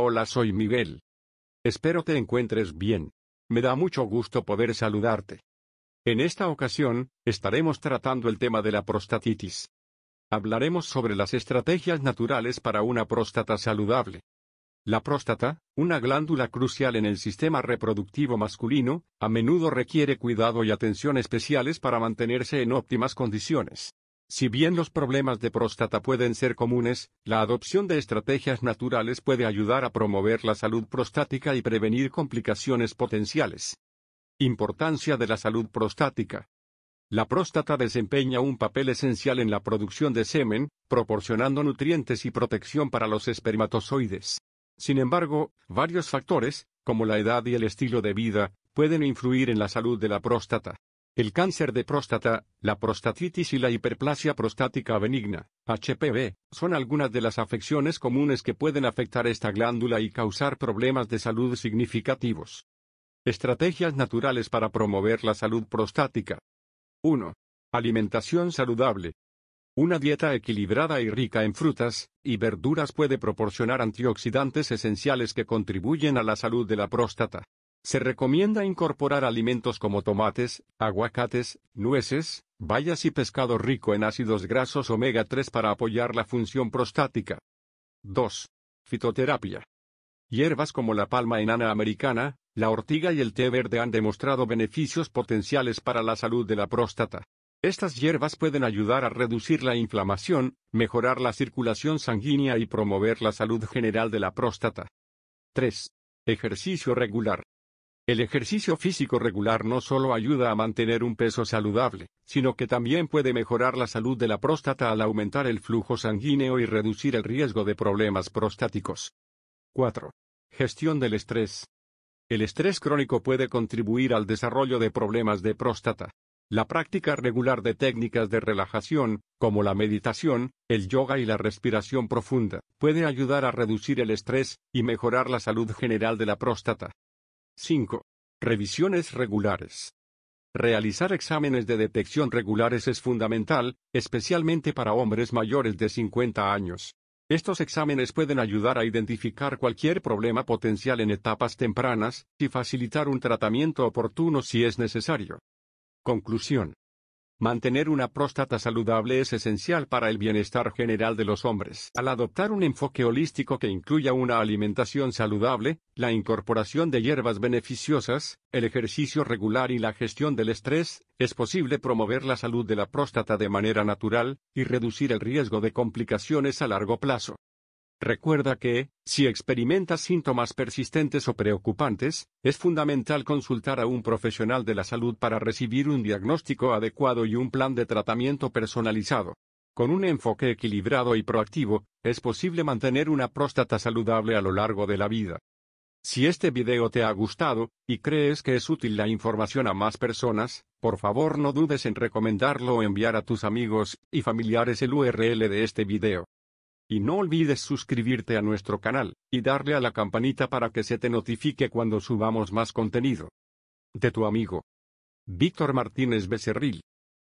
Hola, soy Miguel. Espero te encuentres bien. Me da mucho gusto poder saludarte. En esta ocasión, estaremos tratando el tema de la prostatitis. Hablaremos sobre las estrategias naturales para una próstata saludable. La próstata, una glándula crucial en el sistema reproductivo masculino, a menudo requiere cuidado y atención especiales para mantenerse en óptimas condiciones. Si bien los problemas de próstata pueden ser comunes, la adopción de estrategias naturales puede ayudar a promover la salud prostática y prevenir complicaciones potenciales. Importancia de la salud prostática. La próstata desempeña un papel esencial en la producción de semen, proporcionando nutrientes y protección para los espermatozoides. Sin embargo, varios factores, como la edad y el estilo de vida, pueden influir en la salud de la próstata. El cáncer de próstata, la prostatitis y la hiperplasia prostática benigna, HPV, son algunas de las afecciones comunes que pueden afectar esta glándula y causar problemas de salud significativos. Estrategias naturales para promover la salud prostática. 1. Alimentación saludable. Una dieta equilibrada y rica en frutas y verduras puede proporcionar antioxidantes esenciales que contribuyen a la salud de la próstata. Se recomienda incorporar alimentos como tomates, aguacates, nueces, bayas y pescado rico en ácidos grasos omega 3 para apoyar la función prostática. 2. Fitoterapia. Hierbas como la palma enana americana, la ortiga y el té verde han demostrado beneficios potenciales para la salud de la próstata. Estas hierbas pueden ayudar a reducir la inflamación, mejorar la circulación sanguínea y promover la salud general de la próstata. 3. Ejercicio regular. El ejercicio físico regular no solo ayuda a mantener un peso saludable, sino que también puede mejorar la salud de la próstata al aumentar el flujo sanguíneo y reducir el riesgo de problemas prostáticos. 4. Gestión del estrés. El estrés crónico puede contribuir al desarrollo de problemas de próstata. La práctica regular de técnicas de relajación, como la meditación, el yoga y la respiración profunda, puede ayudar a reducir el estrés y mejorar la salud general de la próstata. 5. Revisiones regulares. Realizar exámenes de detección regulares es fundamental, especialmente para hombres mayores de 50 años. Estos exámenes pueden ayudar a identificar cualquier problema potencial en etapas tempranas y facilitar un tratamiento oportuno si es necesario. Conclusión. Mantener una próstata saludable es esencial para el bienestar general de los hombres. Al adoptar un enfoque holístico que incluya una alimentación saludable, la incorporación de hierbas beneficiosas, el ejercicio regular y la gestión del estrés, es posible promover la salud de la próstata de manera natural y reducir el riesgo de complicaciones a largo plazo. Recuerda que, si experimentas síntomas persistentes o preocupantes, es fundamental consultar a un profesional de la salud para recibir un diagnóstico adecuado y un plan de tratamiento personalizado. Con un enfoque equilibrado y proactivo, es posible mantener una próstata saludable a lo largo de la vida. Si este video te ha gustado, y crees que es útil la información a más personas, por favor no dudes en recomendarlo o enviar a tus amigos y familiares el URL de este video. Y no olvides suscribirte a nuestro canal, y darle a la campanita para que se te notifique cuando subamos más contenido. De tu amigo. Víctor Martínez Becerril.